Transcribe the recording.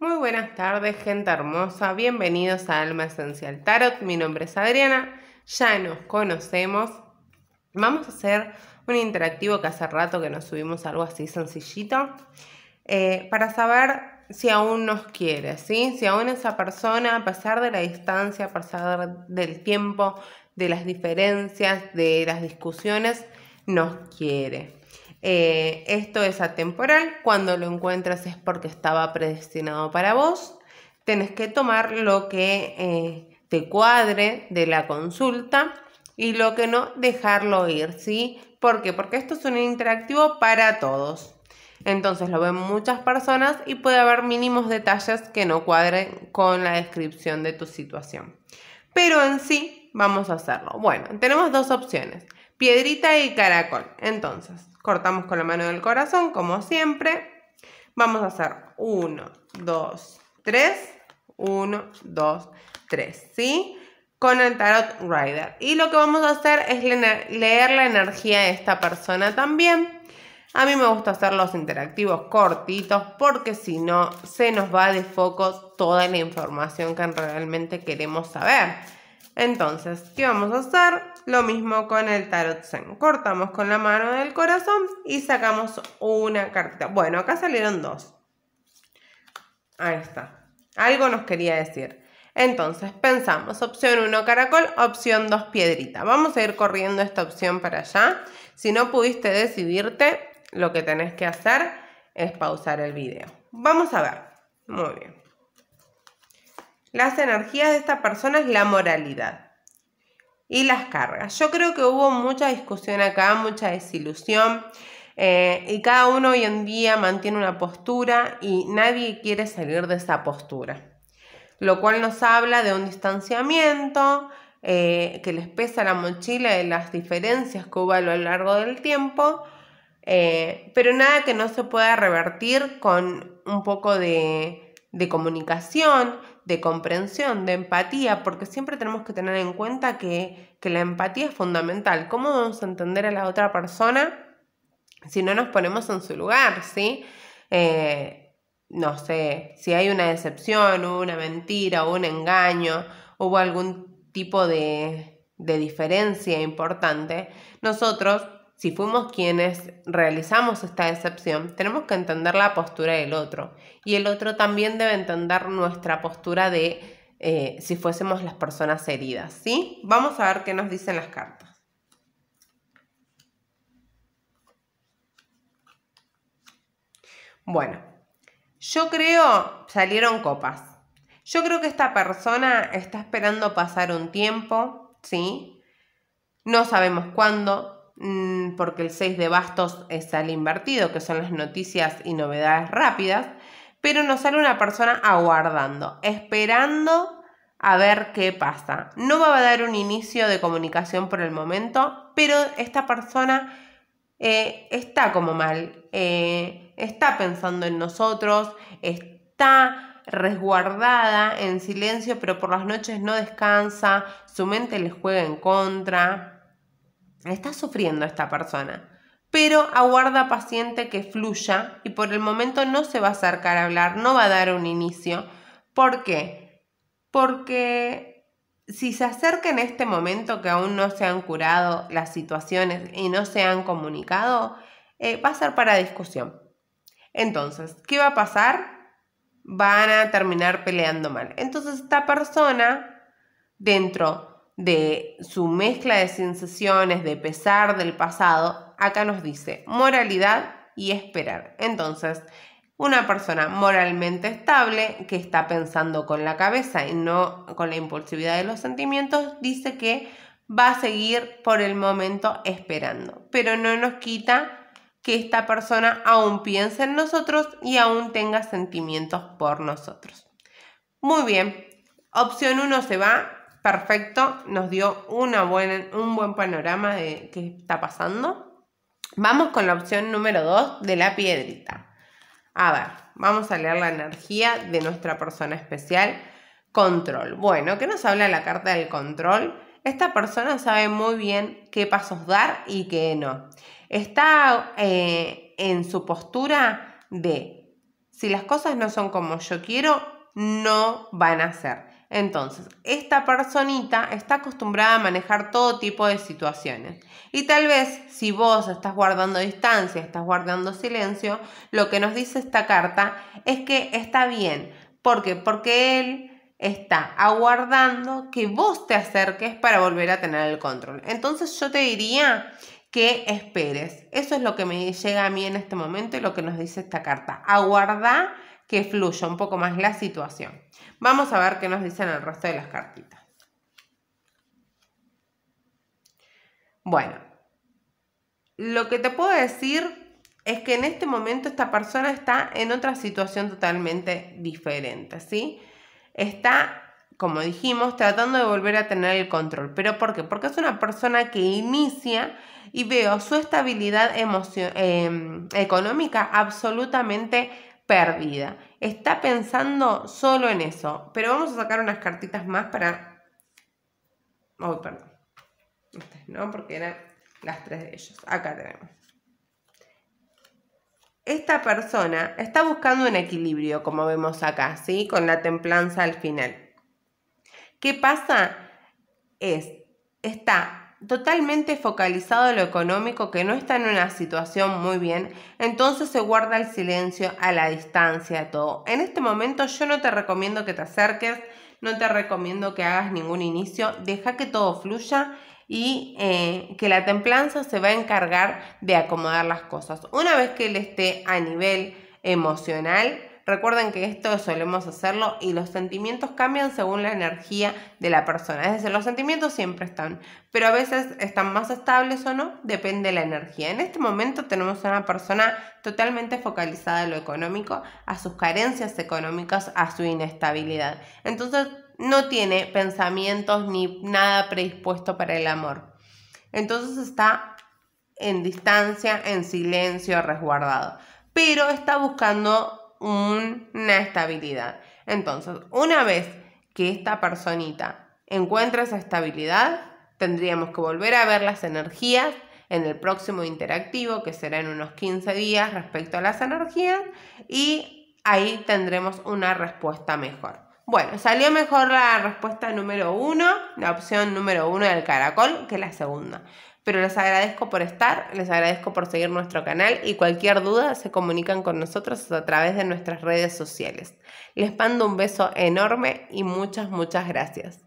Muy buenas tardes, gente hermosa. Bienvenidos a Alma Esencial Tarot. Mi nombre es Adriana. Ya nos conocemos. Vamos a hacer un interactivo que hace rato que nos subimos algo así sencillito. Eh, para saber si aún nos quiere, ¿sí? Si aún esa persona, a pesar de la distancia, a pesar del tiempo, de las diferencias, de las discusiones, nos quiere. Eh, esto es atemporal, cuando lo encuentras es porque estaba predestinado para vos. Tenés que tomar lo que eh, te cuadre de la consulta y lo que no, dejarlo ir, ¿sí? ¿Por qué? Porque esto es un interactivo para todos. Entonces lo ven muchas personas y puede haber mínimos detalles que no cuadren con la descripción de tu situación. Pero en sí, vamos a hacerlo. Bueno, tenemos dos opciones. Piedrita y caracol. Entonces, cortamos con la mano del corazón, como siempre. Vamos a hacer 1, 2, 3. 1, 2, 3. ¿Sí? Con el tarot rider. Y lo que vamos a hacer es leer la energía de esta persona también. A mí me gusta hacer los interactivos cortitos porque si no se nos va de foco toda la información que realmente queremos saber. Entonces, ¿qué vamos a hacer? Lo mismo con el tarot zen. Cortamos con la mano del corazón y sacamos una cartita. Bueno, acá salieron dos. Ahí está. Algo nos quería decir. Entonces, pensamos, opción 1 caracol, opción 2 piedrita. Vamos a ir corriendo esta opción para allá. Si no pudiste decidirte, lo que tenés que hacer es pausar el video. Vamos a ver. Muy bien. Las energías de esta persona es la moralidad y las cargas. Yo creo que hubo mucha discusión acá, mucha desilusión. Eh, y cada uno hoy en día mantiene una postura y nadie quiere salir de esa postura. Lo cual nos habla de un distanciamiento, eh, que les pesa la mochila de las diferencias que hubo a lo largo del tiempo, eh, pero nada que no se pueda revertir con un poco de comunicación, de comprensión, de empatía, porque siempre tenemos que tener en cuenta que, la empatía es fundamental. ¿Cómo vamos a entender a la otra persona si no nos ponemos en su lugar? ¿sí? Eh, no sé, si hay una decepción, o una mentira, o un engaño, o algún tipo de, de diferencia importante, nosotros si fuimos quienes realizamos esta decepción, tenemos que entender la postura del otro y el otro también debe entender nuestra postura de eh, si fuésemos las personas heridas, ¿sí? Vamos a ver qué nos dicen las cartas. Bueno, yo creo, salieron copas. Yo creo que esta persona está esperando pasar un tiempo, ¿sí? No sabemos cuándo, Mm, porque el 6 de bastos sale invertido, que son las noticias y novedades rápidas, pero nos sale una persona aguardando, esperando a ver qué pasa. No va a dar un inicio de comunicación por el momento, pero esta persona eh, está como mal, eh, está pensando en nosotros, está resguardada en silencio, pero por las noches no descansa, su mente le juega en contra, Está sufriendo esta persona, pero aguarda paciente que fluya y por el momento no se va a acercar a hablar, no va a dar un inicio. ¿Por qué? Porque si se acerca en este momento que aún no se han curado las situaciones y no se han comunicado, eh, va a ser para discusión. Entonces, ¿qué va a pasar? Van a terminar peleando mal. Entonces, esta persona, dentro de su mezcla de sensaciones, de pesar del pasado, acá nos dice moralidad y esperar. Entonces, una persona moralmente estable que está pensando con la cabeza y no con la impulsividad de los sentimientos, dice que va a seguir por el momento esperando, pero no nos quita que esta persona aún piense en nosotros y aún tenga sentimientos por nosotros. Muy bien, opción 1 se va perfecto, nos dio una un buen panorama de qué está pasando. Vamos con la opción número 2 de la piedrita. A ver, vamos a leer la energía de nuestra persona especial, control. Bueno, ¿qué nos habla la carta del control? Esta persona sabe muy bien qué pasos dar y qué no. Está eh, en su postura de, si las cosas no son como yo quiero, no van a ser. Entonces, esta personita está acostumbrada a manejar todo tipo de situaciones. Y tal vez si vos estás guardando distancia, estás guardando silencio, lo que nos dice esta carta es que está bien. ¿Por qué? Porque él está aguardando que vos te acerques para volver a tener el control. Entonces yo te diría que esperes. Eso es lo que me llega a mí en este momento y lo que nos dice esta carta. Aguarda que fluya un poco más la situación. Vamos a ver qué nos dicen el resto de las cartitas. Bueno, lo que te puedo decir es que en este momento esta persona está en otra situación totalmente diferente, ¿sí? Está, como dijimos, tratando de volver a tener el control. ¿Pero por qué? Porque es una persona que inicia y veo su estabilidad em, económica absolutamente perdida Está pensando solo en eso. Pero vamos a sacar unas cartitas más para... perdón. no, porque eran las tres de ellos. Acá tenemos. Esta persona está buscando un equilibrio, como vemos acá, ¿sí? Con la templanza al final. ¿Qué pasa? Es, está totalmente focalizado en lo económico que no está en una situación muy bien, entonces se guarda el silencio a la distancia todo. En este momento yo no te recomiendo que te acerques, no te recomiendo que hagas ningún inicio, deja que todo fluya y eh, que la templanza se va a encargar de acomodar las cosas. Una vez que él esté a nivel emocional, Recuerden que esto solemos hacerlo y los sentimientos cambian según la energía de la persona. Es decir, los sentimientos siempre están, pero a veces están más estables o no, depende de la energía. En este momento tenemos a una persona totalmente focalizada en lo económico, a sus carencias económicas, a su inestabilidad. Entonces, no tiene pensamientos ni nada predispuesto para el amor. Entonces está en distancia, en silencio, resguardado. Pero está buscando una estabilidad. Entonces, una vez que esta personita encuentra esa estabilidad, tendríamos que volver a ver las energías en el próximo interactivo, que será en unos 15 días respecto a las energías, y ahí tendremos una respuesta mejor. Bueno, salió mejor la respuesta número uno, la opción número uno del caracol, que la segunda. Pero les agradezco por estar, les agradezco por seguir nuestro canal y cualquier duda se comunican con nosotros a través de nuestras redes sociales. Les mando un beso enorme y muchas, muchas gracias.